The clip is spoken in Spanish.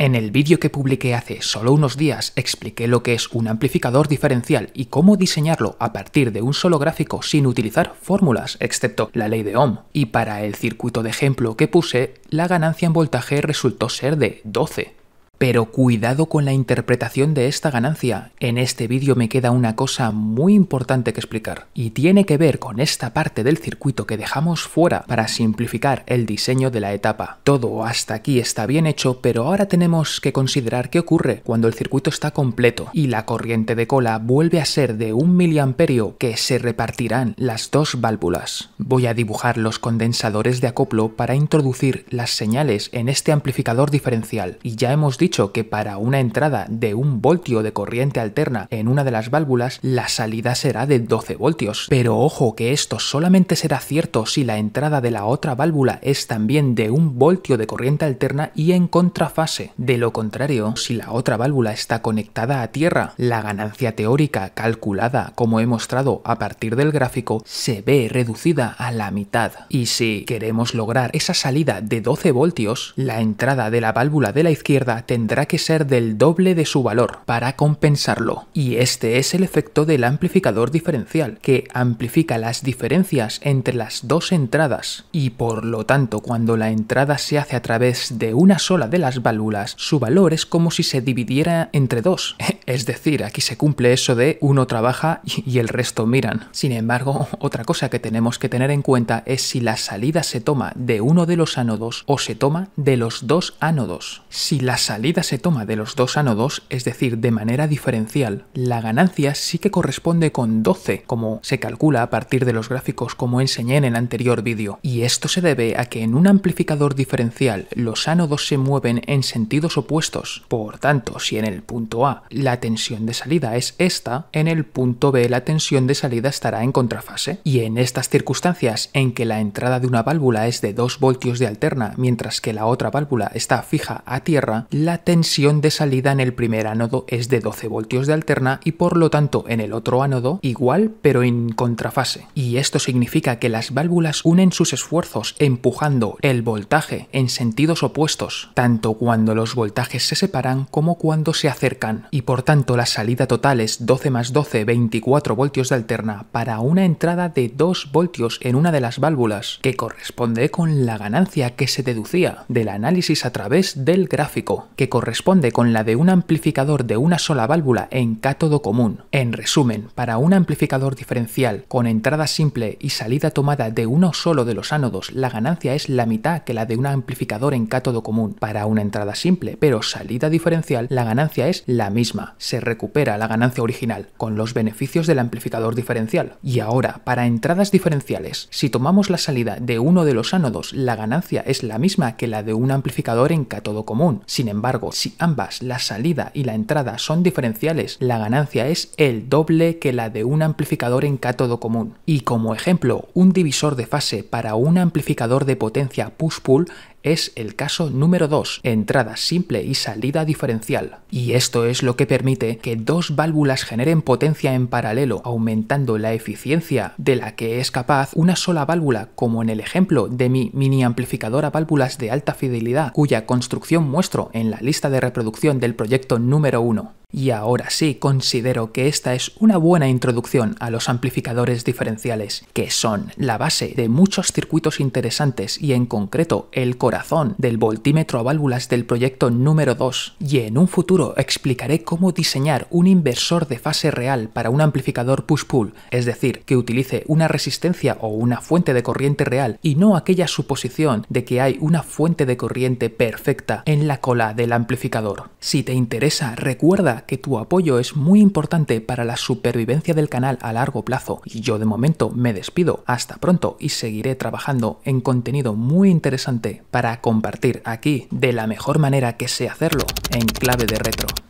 En el vídeo que publiqué hace solo unos días expliqué lo que es un amplificador diferencial y cómo diseñarlo a partir de un solo gráfico sin utilizar fórmulas, excepto la ley de Ohm. Y para el circuito de ejemplo que puse, la ganancia en voltaje resultó ser de 12. Pero cuidado con la interpretación de esta ganancia. En este vídeo me queda una cosa muy importante que explicar y tiene que ver con esta parte del circuito que dejamos fuera para simplificar el diseño de la etapa. Todo hasta aquí está bien hecho, pero ahora tenemos que considerar qué ocurre cuando el circuito está completo y la corriente de cola vuelve a ser de un miliamperio que se repartirán las dos válvulas. Voy a dibujar los condensadores de acoplo para introducir las señales en este amplificador diferencial y ya hemos dicho dicho que para una entrada de un voltio de corriente alterna en una de las válvulas, la salida será de 12 voltios. Pero ojo que esto solamente será cierto si la entrada de la otra válvula es también de un voltio de corriente alterna y en contrafase. De lo contrario, si la otra válvula está conectada a tierra, la ganancia teórica calculada, como he mostrado a partir del gráfico, se ve reducida a la mitad. Y si queremos lograr esa salida de 12 voltios, la entrada de la válvula de la izquierda tendrá que ser del doble de su valor para compensarlo. Y este es el efecto del amplificador diferencial, que amplifica las diferencias entre las dos entradas y por lo tanto cuando la entrada se hace a través de una sola de las válvulas, su valor es como si se dividiera entre dos. Es decir, aquí se cumple eso de uno trabaja y el resto miran. Sin embargo, otra cosa que tenemos que tener en cuenta es si la salida se toma de uno de los ánodos o se toma de los dos ánodos. Si la salida se toma de los dos ánodos, es decir, de manera diferencial, la ganancia sí que corresponde con 12, como se calcula a partir de los gráficos como enseñé en el anterior vídeo. Y esto se debe a que en un amplificador diferencial los ánodos se mueven en sentidos opuestos. Por tanto, si en el punto A la tensión de salida es esta, en el punto B la tensión de salida estará en contrafase. Y en estas circunstancias en que la entrada de una válvula es de 2 voltios de alterna, mientras que la otra válvula está fija a tierra, la la tensión de salida en el primer ánodo es de 12 voltios de alterna y por lo tanto en el otro ánodo igual pero en contrafase. Y esto significa que las válvulas unen sus esfuerzos empujando el voltaje en sentidos opuestos, tanto cuando los voltajes se separan como cuando se acercan, y por tanto la salida total es 12 más 12, 24 voltios de alterna para una entrada de 2 voltios en una de las válvulas, que corresponde con la ganancia que se deducía del análisis a través del gráfico, que corresponde con la de un amplificador de una sola válvula en cátodo común. En resumen, para un amplificador diferencial con entrada simple y salida tomada de uno solo de los ánodos, la ganancia es la mitad que la de un amplificador en cátodo común. Para una entrada simple pero salida diferencial, la ganancia es la misma. Se recupera la ganancia original con los beneficios del amplificador diferencial. Y ahora, para entradas diferenciales, si tomamos la salida de uno de los ánodos, la ganancia es la misma que la de un amplificador en cátodo común. Sin embargo, si ambas, la salida y la entrada, son diferenciales, la ganancia es el doble que la de un amplificador en cátodo común. Y como ejemplo, un divisor de fase para un amplificador de potencia push-pull es el caso número 2, entrada simple y salida diferencial. Y esto es lo que permite que dos válvulas generen potencia en paralelo, aumentando la eficiencia de la que es capaz una sola válvula, como en el ejemplo de mi mini amplificadora válvulas de alta fidelidad, cuya construcción muestro en la lista de reproducción del proyecto número 1. Y ahora sí, considero que esta es una buena introducción a los amplificadores diferenciales, que son la base de muchos circuitos interesantes y en concreto el corazón del voltímetro a válvulas del proyecto número 2. Y en un futuro explicaré cómo diseñar un inversor de fase real para un amplificador push-pull, es decir, que utilice una resistencia o una fuente de corriente real y no aquella suposición de que hay una fuente de corriente perfecta en la cola del amplificador. Si te interesa, recuerda que tu apoyo es muy importante para la supervivencia del canal a largo plazo y yo de momento me despido. Hasta pronto y seguiré trabajando en contenido muy interesante para compartir aquí de la mejor manera que sé hacerlo en clave de retro.